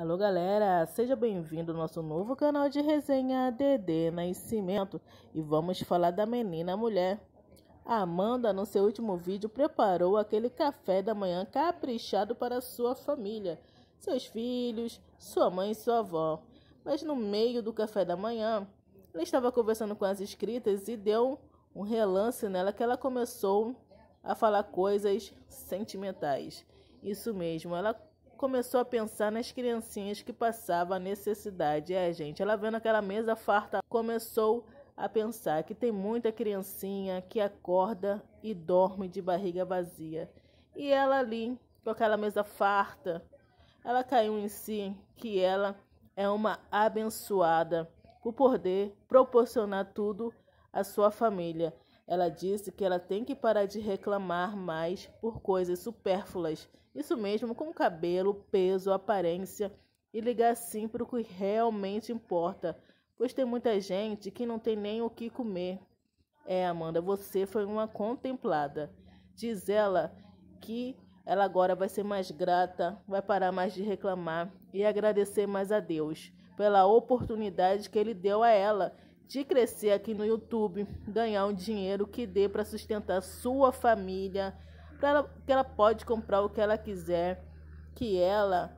Alô galera, seja bem-vindo ao nosso novo canal de resenha DD Nascimento e vamos falar da menina mulher. A Amanda, no seu último vídeo, preparou aquele café da manhã caprichado para sua família, seus filhos, sua mãe e sua avó. Mas no meio do café da manhã, ela estava conversando com as escritas e deu um relance nela que ela começou a falar coisas sentimentais. Isso mesmo, ela começou a pensar nas criancinhas que passavam a necessidade. É, gente, ela vendo aquela mesa farta, começou a pensar que tem muita criancinha que acorda e dorme de barriga vazia. E ela ali, com aquela mesa farta, ela caiu em si que ela é uma abençoada por poder proporcionar tudo à sua família. Ela disse que ela tem que parar de reclamar mais por coisas supérfluas, isso mesmo, como cabelo, peso, aparência, e ligar sim para o que realmente importa, pois tem muita gente que não tem nem o que comer. É, Amanda, você foi uma contemplada. Diz ela que ela agora vai ser mais grata, vai parar mais de reclamar e agradecer mais a Deus pela oportunidade que ele deu a ela de crescer aqui no YouTube, ganhar um dinheiro que dê para sustentar sua família, para que ela pode comprar o que ela quiser, que ela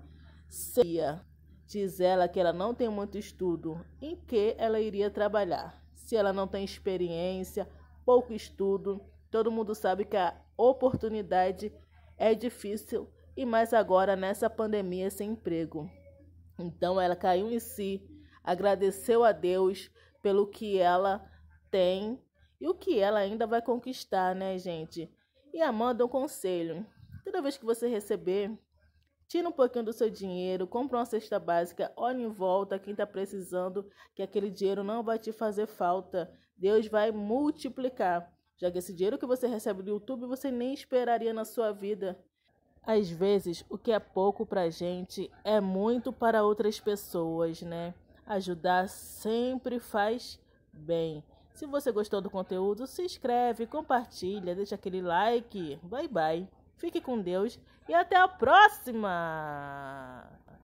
seria. Diz ela que ela não tem muito estudo, em que ela iria trabalhar? Se ela não tem experiência, pouco estudo, todo mundo sabe que a oportunidade é difícil e mais agora nessa pandemia sem emprego. Então ela caiu em si, agradeceu a Deus, pelo que ela tem e o que ela ainda vai conquistar, né, gente? E Amanda, um conselho: toda vez que você receber, tira um pouquinho do seu dinheiro, compra uma cesta básica, olha em volta quem está precisando, que aquele dinheiro não vai te fazer falta. Deus vai multiplicar, já que esse dinheiro que você recebe do YouTube você nem esperaria na sua vida. Às vezes, o que é pouco para gente é muito para outras pessoas, né? Ajudar sempre faz bem. Se você gostou do conteúdo, se inscreve, compartilha, deixa aquele like. Bye bye. Fique com Deus e até a próxima!